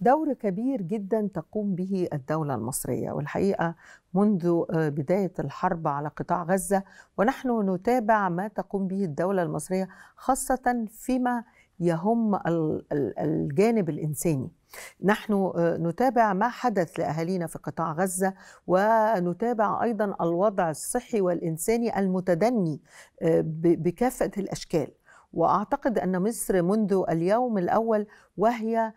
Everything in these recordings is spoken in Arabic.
دور كبير جدا تقوم به الدولة المصرية والحقيقة منذ آه، بداية الحرب على قطاع غزة ونحن نتابع ما تقوم به الدولة المصرية خاصة فيما يهم الجانب الإنساني نحن آه، نتابع ما حدث لأهالينا في قطاع غزة ونتابع أيضا الوضع الصحي والإنساني المتدني آه، بكافة الأشكال وأعتقد أن مصر منذ اليوم الأول وهي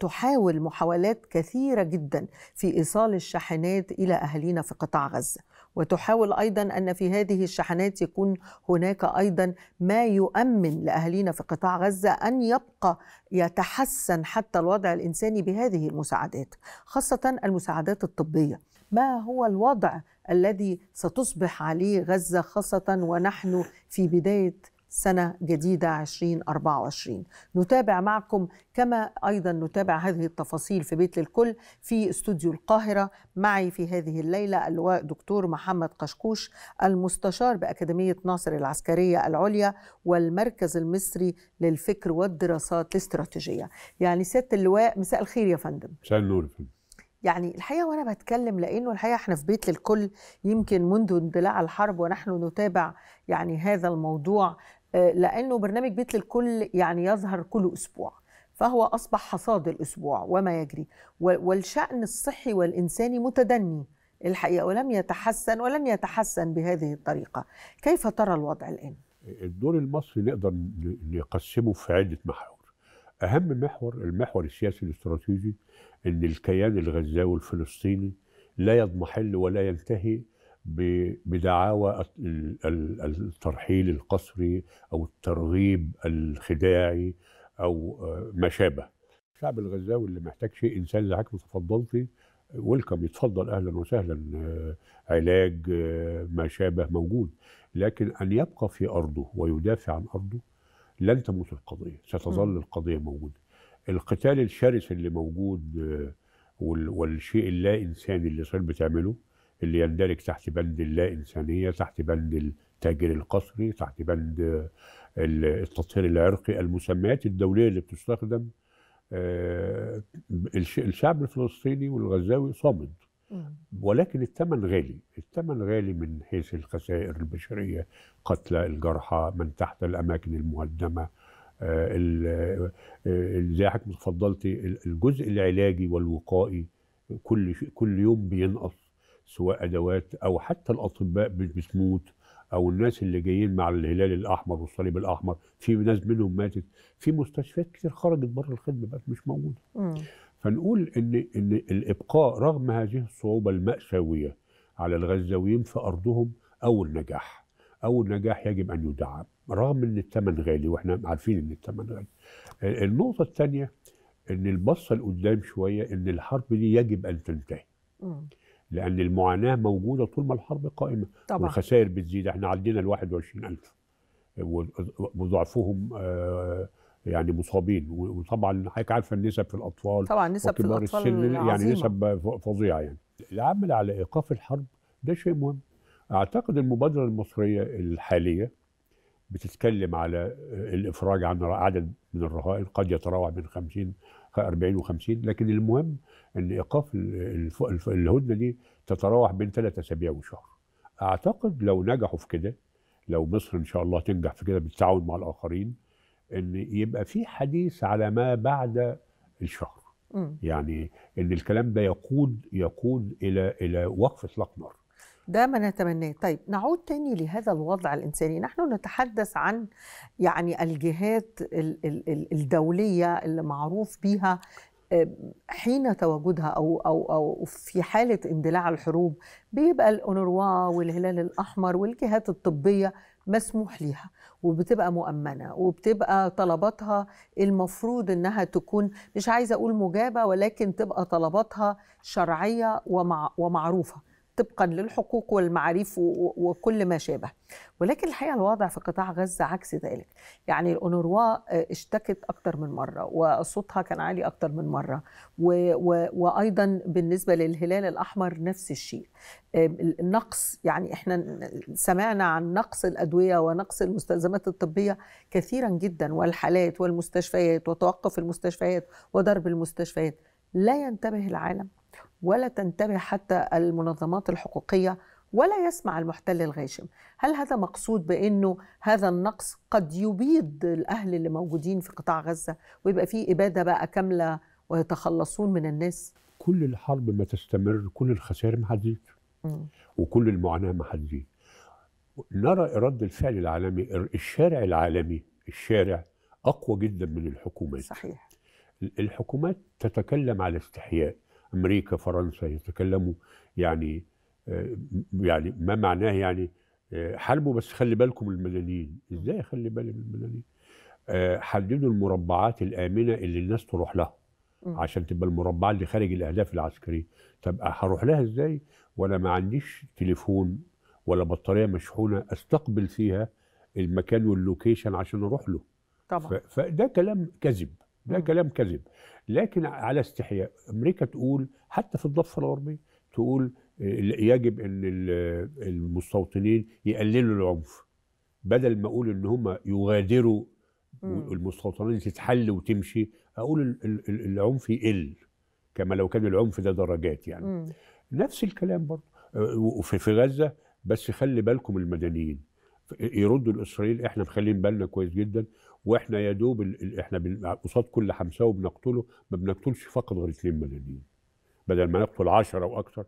تحاول محاولات كثيرة جدا في إيصال الشاحنات إلى أهلنا في قطاع غزة وتحاول أيضا أن في هذه الشحنات يكون هناك أيضا ما يؤمن لأهلنا في قطاع غزة أن يبقى يتحسن حتى الوضع الإنساني بهذه المساعدات خاصة المساعدات الطبية ما هو الوضع الذي ستصبح عليه غزة خاصة ونحن في بداية سنة جديدة 2024 نتابع معكم كما أيضا نتابع هذه التفاصيل في بيت للكل في استوديو القاهرة معي في هذه الليلة اللواء دكتور محمد قشقوش المستشار بأكاديمية ناصر العسكرية العليا والمركز المصري للفكر والدراسات الاستراتيجية يعني سيادة اللواء مساء الخير يا فندم مساء النور يا فندم يعني الحقيقه وانا بتكلم لانه الحقيقه احنا في بيت للكل يمكن منذ اندلاع الحرب ونحن نتابع يعني هذا الموضوع آه، لانه برنامج بيت للكل يعني يظهر كل اسبوع فهو اصبح حصاد الاسبوع وما يجري والشان الصحي والانساني متدني الحقيقه ولم يتحسن ولن يتحسن بهذه الطريقه كيف ترى الوضع الان الدور المصري نقدر نقسمه في عده محاور اهم محور المحور السياسي الاستراتيجي ان الكيان الغزاوي الفلسطيني لا يضمحل ولا ينتهي بدعاوى الترحيل القسري او الترغيب الخداعي او آه، ما شابه الشعب الغزاوي اللي محتاج شيء انسان زي حضرتك تفضلتي ويلكم يتفضل اهلا وسهلا آه، علاج آه، ما شابه موجود لكن ان يبقى في ارضه ويدافع عن ارضه لن تموت القضيه ستظل القضيه موجوده القتال الشرس اللي موجود والشيء اللا انساني اللي اسرائيل بتعمله اللي يندرج تحت بند اللا إنسانية تحت بند التاجر القسري تحت بند التطهير العرقي المسميات الدولية اللي بتستخدم آه، الشعب الفلسطيني والغزاوي صامد ولكن الثمن غالي الثمن غالي من حيث الخسائر البشرية قتلى الجرحى من تحت الأماكن المهدمة آه، آه، زي حضرتك تفضلتي الجزء العلاجي والوقائي كل كل يوم بينقص سواء ادوات او حتى الاطباء بتموت او الناس اللي جايين مع الهلال الاحمر والصليب الاحمر في ناس منهم ماتت في مستشفيات كتير خرجت بره الخدمه بقت مش موجوده فنقول ان ان الابقاء رغم هذه الصعوبه الماساويه على الغزاويين في ارضهم او النجاح او النجاح يجب ان يدعم رغم ان الثمن غالي واحنا عارفين ان الثمن غالي النقطه الثانيه ان البصه لقدام شويه ان الحرب دي يجب ان تنتهي لأن المعاناة موجودة طول ما الحرب قائمة طبعا. والخسائر بتزيد احنا عدينا ال 21000 وضعفهم آه، يعني مصابين وطبعا حضرتك عارفه النسب في الاطفال طبعا نسب في الاطفال السن يعني عظيمة. يعني نسب فظيعه يعني العمل على ايقاف الحرب ده شيء مهم اعتقد المبادره المصريه الحاليه بتتكلم على الافراج عن عدد من الرهائن قد يتراوح من 50 40 و50 لكن المهم ان ايقاف الهدنه دي تتراوح بين ثلاث اسابيع وشهر. اعتقد لو نجحوا في كده لو مصر ان شاء الله تنجح في كده بالتعاون مع الاخرين ان يبقى في حديث على ما بعد الشهر. يعني ان الكلام ده يقود يقود الى الى وقف اطلاق نار. ده ما نتمناه طيب نعود تاني لهذا الوضع الإنساني نحن نتحدث عن يعني الجهات الدولية اللي معروف بها آه، حين تواجدها او او او في حاله اندلاع الحروب بيبقى الاونروا والهلال الاحمر والجهات الطبيه مسموح ليها وبتبقى مؤمنه وبتبقى طلباتها المفروض انها تكون مش عايزه اقول مجابه ولكن تبقى طلباتها شرعيه ومع ومعروفه طبقا للحقوق والمعاريف وكل ما شابه ولكن الحقيقه الوضع في قطاع غزه عكس ذلك يعني الاونروا آه، اشتكت اكتر من مره وصوتها كان عالي اكتر من مره و و وايضا بالنسبه للهلال الاحمر نفس الشيء النقص يعني احنا سمعنا عن نقص الادويه ونقص المستلزمات الطبيه كثيرا جدا والحالات والمستشفيات وتوقف المستشفيات وضرب المستشفيات لا ينتبه العالم ولا تنتبه حتى المنظمات الحقوقية ولا يسمع المحتل الغاشم هل هذا مقصود بأنه هذا النقص قد يبيد الأهل اللي موجودين في قطاع غزة ويبقى في إبادة بقى كاملة ويتخلصون من الناس كل الحرب ما تستمر كل الخسائر ما هتزيد وكل المعاناة ما هتزيد نرى رد الفعل العالمي الشارع العالمي الشارع أقوى جدا من الحكومات صحيح الحكومات تتكلم على استحياء امريكا فرنسا يتكلموا يعني آه، يعني ما معناه يعني آه، حاربوا بس خلي بالكم المدنيين ازاي خلي من المدنيين آه، حددوا المربعات الامنه اللي الناس تروح لها عشان تبقى المربعه اللي خارج الاهداف العسكريه طب هروح لها ازاي وانا ما عنديش تليفون ولا بطاريه مشحونه استقبل فيها المكان واللوكيشن عشان اروح له طبعا فده كلام كذب ده كلام كذب لكن على استحياء امريكا تقول حتى في الضفه الغربيه تقول آه، يجب ان المستوطنين يقللوا العنف بدل ما اقول ان هم يغادروا المستوطنين تتحل وتمشي اقول العنف يقل كما لو كان العنف ده درجات يعني م. نفس الكلام برضه آه، وفي غزه بس خلي بالكم المدنيين يردوا الاسرائيل احنا مخلين بالنا كويس جدا واحنا يا دوب احنا قصاد كل حمساوي بنقتله ما بنقتلش فقط غير 2 ملايين بدل ما نقتل 10 او اكثر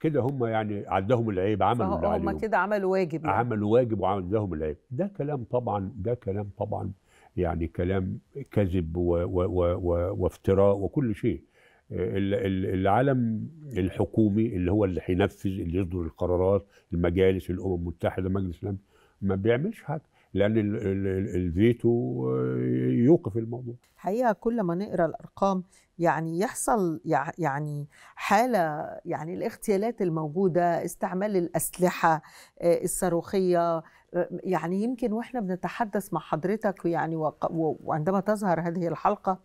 كده هم يعني عندهم العيب عملوا اللي عليهم هم كده عملوا واجب يعني. عملوا واجب وعندهم العيب ده كلام طبعا ده كلام طبعا يعني كلام كذب و و و وافتراء وكل شيء العالم الحكومي اللي هو اللي هينفذ اللي يصدر القرارات المجالس الامم المتحده مجلس الامن ما بيعملش حاجه لان الفيتو آه، يوقف الموضوع حقيقه كل ما نقرا الارقام يعني يحصل يعني حاله يعني الاغتيالات الموجوده استعمال الاسلحه آه، الصاروخيه آه، يعني يمكن واحنا بنتحدث مع حضرتك يعني وعندما تظهر هذه الحلقه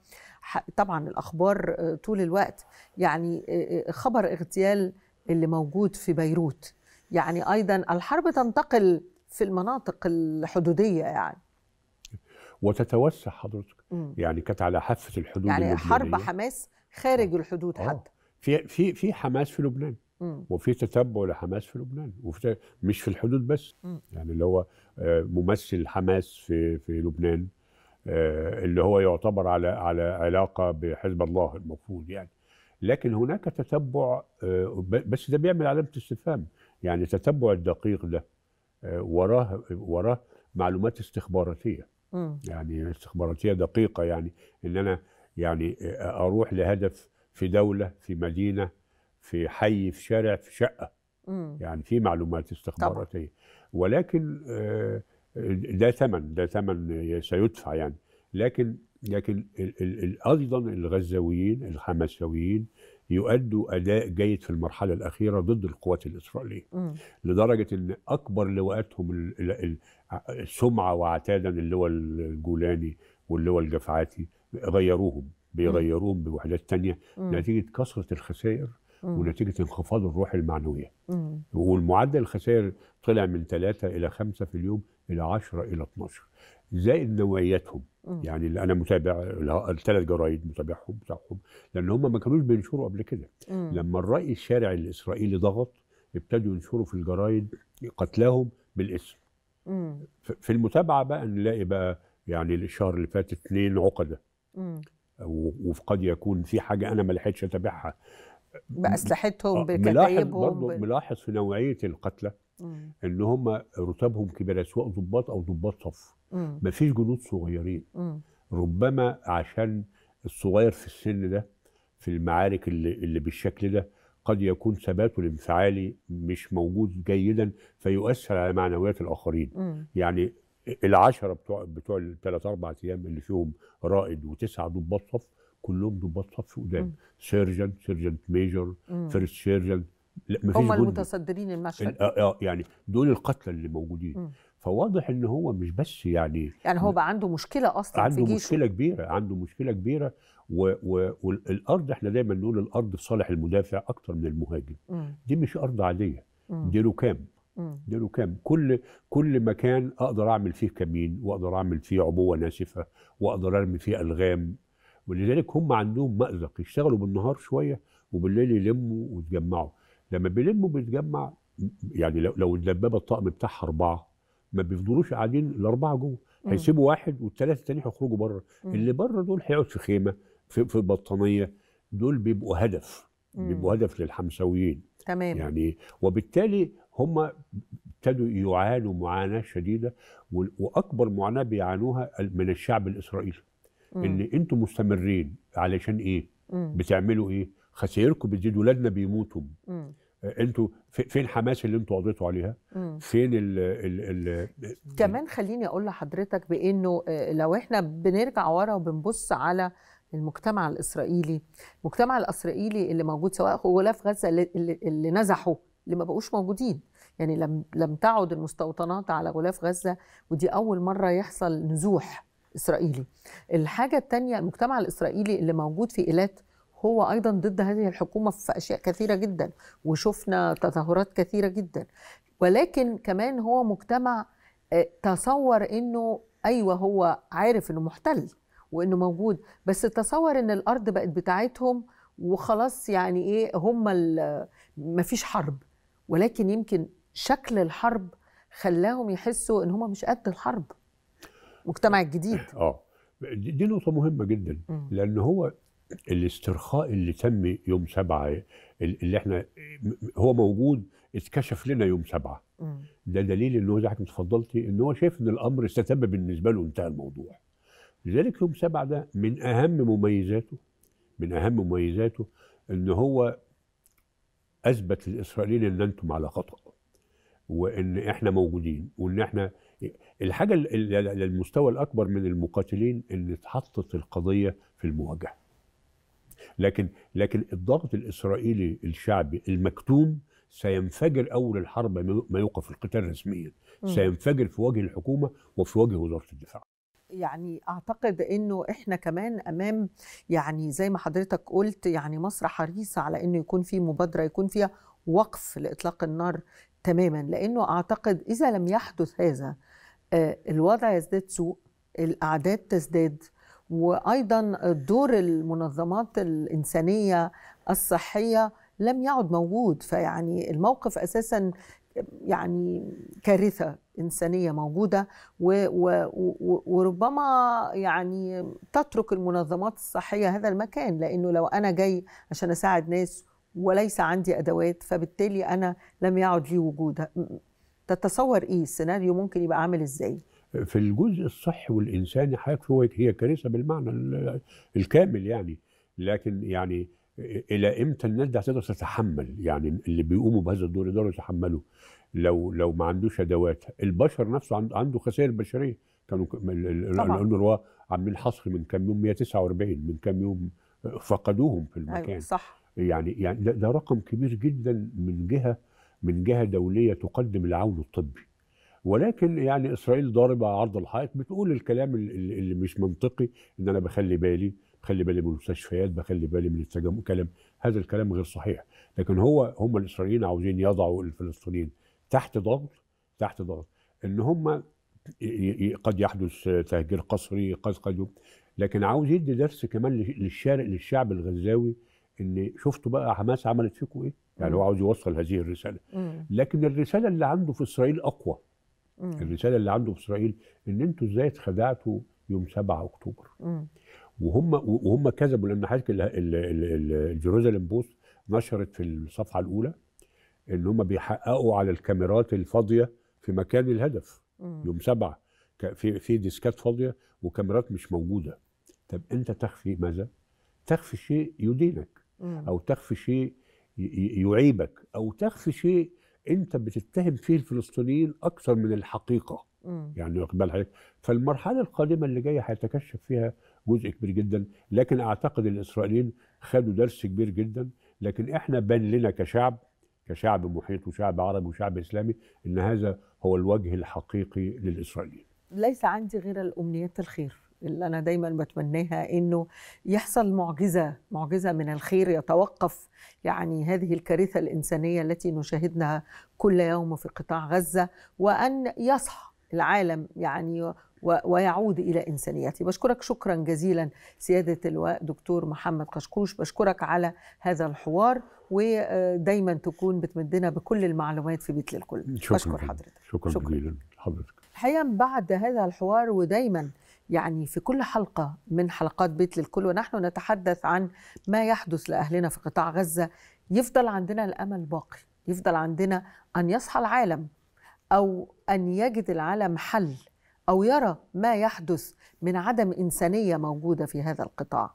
طبعا الاخبار طول الوقت يعني خبر اغتيال اللي موجود في بيروت يعني ايضا الحرب تنتقل في المناطق الحدوديه يعني وتتوسع حضرتك مم. يعني كانت على حافه الحدود يعني حرب حماس خارج آه. الحدود آه. حتى في في في حماس في لبنان مم. وفي تتبع لحماس في لبنان وفي مش في الحدود بس مم. يعني اللي هو آه، ممثل حماس في في لبنان آه، اللي هو يعتبر على على علاقه بحزب الله المفروض يعني لكن هناك تتبع بس ده بيعمل علامه استفهام يعني التتبع الدقيق ده وراه وراه معلومات استخباراتيه م. يعني استخباراتيه دقيقه يعني ان انا يعني اروح لهدف في دوله في مدينه في حي في شارع في شقه م. يعني في معلومات استخباراتيه طبعا. ولكن آه، ده ثمن ده ثمن سيدفع يعني لكن لكن ايضا الغزاويين الحمساويين يؤدوا اداء جيد في المرحله الاخيره ضد القوات الاسرائيليه لدرجه ان اكبر لواءاتهم السمعه وعتادا اللواء الجولاني واللواء الجفعاتي غيروهم بيغيروهم بوحدات تانية نتيجه كثره الخسائر ونتيجه انخفاض الروح المعنويه والمعدل الخسائر طلع من 3 الى 5 في اليوم الى 10 الى 12 زائد نوعيتهم يعني اللي انا متابع الثلاث جرايد متابعهم بتاعهم لان هم ما كانوش بينشروا قبل كده لما الراي الشارع الاسرائيلي ضغط ابتدوا ينشروا في الجرايد قتلاهم بالاسم في المتابعه بقى نلاقي بقى يعني الشهر اللي فات اثنين عقده وقد يكون في حاجه انا ما لحقتش اتابعها باسلحتهم آه، بكتايبهم برضه ملاحظ في نوعيه القتلى ان هم رتبهم كبيره سواء ضباط او ضباط صف ما فيش جنود صغيرين ربما عشان الصغير في السن ده في المعارك اللي, اللي بالشكل ده قد يكون ثباته الانفعالي مش موجود جيدا فيؤثر على معنويات الاخرين م. يعني العشره بتوع بتوع الثلاث اربع ايام اللي فيهم رائد وتسعه ضباط صف كلهم ضباط صف قدام سيرجنت سيرجنت ميجر فيرست سيرجنت هم المتصدرين المشهد آه،, اه يعني دول القتلى اللي موجودين م. فواضح ان هو مش بس يعني يعني هو بقى عنده مشكله اصلا عنده في جيشه. مشكله كبيره عنده مشكله كبيره و... و... والارض احنا دايما نقول الارض صالح المدافع اكتر من المهاجم مم. دي مش ارض عاديه مم. دي ركام دي ركام كل كل مكان اقدر اعمل فيه كمين واقدر اعمل فيه عبوه ناسفه واقدر ارمي فيه الغام ولذلك هم عندهم مأزق يشتغلوا بالنهار شويه وبالليل يلموا ويتجمعوا لما بيلموا بيتجمع يعني لو لو الدبابه الطقم بتاعها اربعه ما بيفضلوش قاعدين الاربعه جوه هيسيبوا واحد والثلاثه التانيين هيخرجوا بره اللي بره دول هيقعد في خيمه في, في بطانيه دول بيبقوا هدف مم. بيبقوا هدف للحمساويين تمام يعني وبالتالي هم ابتدوا يعانوا معاناه شديده واكبر معاناه بيعانوها من الشعب الاسرائيلي مم. ان انتم مستمرين علشان ايه؟ مم. بتعملوا ايه؟ خسائركم بتزيد ولادنا بيموتوا آه، انتوا فين حماس اللي انتوا قضيتوا عليها؟ فين ال ال ال كمان خليني اقول لحضرتك بانه آه، لو احنا بنرجع ورا وبنبص على المجتمع الاسرائيلي، المجتمع الاسرائيلي اللي موجود سواء غلاف غزه اللي, اللي نزحوا اللي ما بقوش موجودين يعني لم لم تعد المستوطنات على غلاف غزه ودي اول مره يحصل نزوح اسرائيلي. الحاجه الثانيه المجتمع الاسرائيلي اللي موجود في ايلات هو ايضا ضد هذه الحكومه في اشياء كثيره جدا وشفنا تظاهرات كثيره جدا ولكن كمان هو مجتمع آه، تصور انه ايوه هو عارف انه محتل وانه موجود بس تصور ان الارض بقت بتاعتهم وخلاص يعني ايه هم مفيش حرب ولكن يمكن شكل الحرب خلاهم يحسوا ان هم مش قد الحرب المجتمع الجديد اه دي نقطه مهمه جدا لان هو الاسترخاء اللي تم يوم سبعة اللي احنا هو موجود اتكشف لنا يوم سبعة ده دليل ان هو زي ما اتفضلتي ان هو شايف ان الامر استتب بالنسبه له انتهى الموضوع لذلك يوم سبعة ده من اهم مميزاته من اهم مميزاته ان هو اثبت للاسرائيليين ان انتم على خطأ وان احنا موجودين وان احنا الحاجه للمستوى الاكبر من المقاتلين ان اتحطت القضيه في المواجهه لكن لكن الضغط الاسرائيلي الشعبي المكتوم سينفجر اول الحرب ما يوقف القتال رسميا سينفجر في وجه الحكومه وفي وجه وزاره الدفاع يعني اعتقد انه احنا كمان امام يعني زي ما حضرتك قلت يعني مصر حريصه على انه يكون في مبادره يكون فيها وقف لاطلاق النار تماما لانه اعتقد اذا لم يحدث هذا آه، الوضع يزداد سوء الاعداد تزداد وايضا دور المنظمات الانسانيه الصحيه لم يعد موجود فيعني الموقف اساسا يعني كارثه انسانيه موجوده و و و وربما يعني تترك المنظمات الصحيه هذا المكان لانه لو انا جاي عشان اساعد ناس وليس عندي ادوات فبالتالي انا لم يعد لي وجود تتصور ايه السيناريو ممكن يبقى عامل ازاي في الجزء الصحي والانساني حضرتك هو هي كارثه بالمعنى الكامل يعني لكن يعني الى امتى الناس دي هتقدر تتحمل يعني اللي بيقوموا بهذا الدور يقدروا يتحملوا لو لو ما عندوش ادوات البشر نفسه عنده خسائر بشريه كانوا الرواه عاملين حصر من كام يوم 149 من كام يوم فقدوهم في المكان أيوة صح يعني يعني ده, ده رقم كبير جدا من جهه من جهه دوليه تقدم العون الطبي ولكن يعني اسرائيل ضاربه عرض الحائط بتقول الكلام اللي, مش منطقي ان انا بخلي بالي بخلي بالي من المستشفيات بخلي بالي من التجمع كلام هذا الكلام غير صحيح لكن هو هم الاسرائيليين عاوزين يضعوا الفلسطينيين تحت ضغط تحت ضغط ان هم قد يحدث تهجير قسري قد قد لكن عاوز يدي درس كمان للشارع للشعب الغزاوي ان شفتوا بقى حماس عملت فيكم ايه يعني هو عاوز يوصل هذه الرساله لكن الرساله اللي عنده في اسرائيل اقوى مم. الرساله اللي عنده في اسرائيل ان انتوا ازاي اتخدعتوا يوم 7 اكتوبر وهم وهم كذبوا لان حضرتك الجيروزاليم بوست نشرت في الصفحه الاولى ان هم بيحققوا على الكاميرات الفاضيه في مكان الهدف مم. يوم 7 في في ديسكات فاضيه وكاميرات مش موجوده طب انت تخفي ماذا؟ تخفي شيء يدينك او تخفي شيء يعيبك او تخفي شيء انت بتتهم فيه الفلسطينيين اكثر من الحقيقه م. يعني واخد فالمرحله القادمه اللي جايه هيتكشف فيها جزء كبير جدا لكن اعتقد الاسرائيليين خدوا درس كبير جدا لكن احنا بان لنا كشعب كشعب محيط وشعب عربي وشعب اسلامي ان هذا هو الوجه الحقيقي للاسرائيليين ليس عندي غير الامنيات الخير اللي انا دايما بتمناها انه يحصل معجزه معجزه من الخير يتوقف يعني هذه الكارثه الانسانيه التي نشاهدها كل يوم في قطاع غزه وان يصحى العالم يعني ويعود الى انسانيته بشكرك شكرا جزيلا سياده اللواء دكتور محمد قشقوش بشكرك على هذا الحوار ودايما تكون بتمدنا بكل المعلومات في بيت للكل شكرا بشكر حضرتك شكرا, شكرا. جزيلا حضرتك الحقيقه بعد هذا الحوار ودايما يعني في كل حلقة من حلقات بيت للكل ونحن نتحدث عن ما يحدث لأهلنا في قطاع غزة يفضل عندنا الأمل باقي يفضل عندنا أن يصحى العالم أو أن يجد العالم حل أو يرى ما يحدث من عدم إنسانية موجودة في هذا القطاع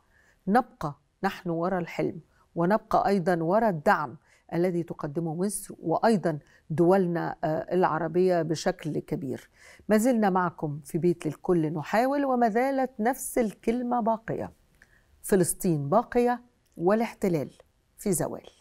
نبقى نحن وراء الحلم ونبقى أيضا وراء الدعم الذي تقدمه مصر وايضا دولنا آه، العربيه بشكل كبير. ما زلنا معكم في بيت للكل نحاول وما زالت نفس الكلمه باقيه. فلسطين باقيه والاحتلال في زوال.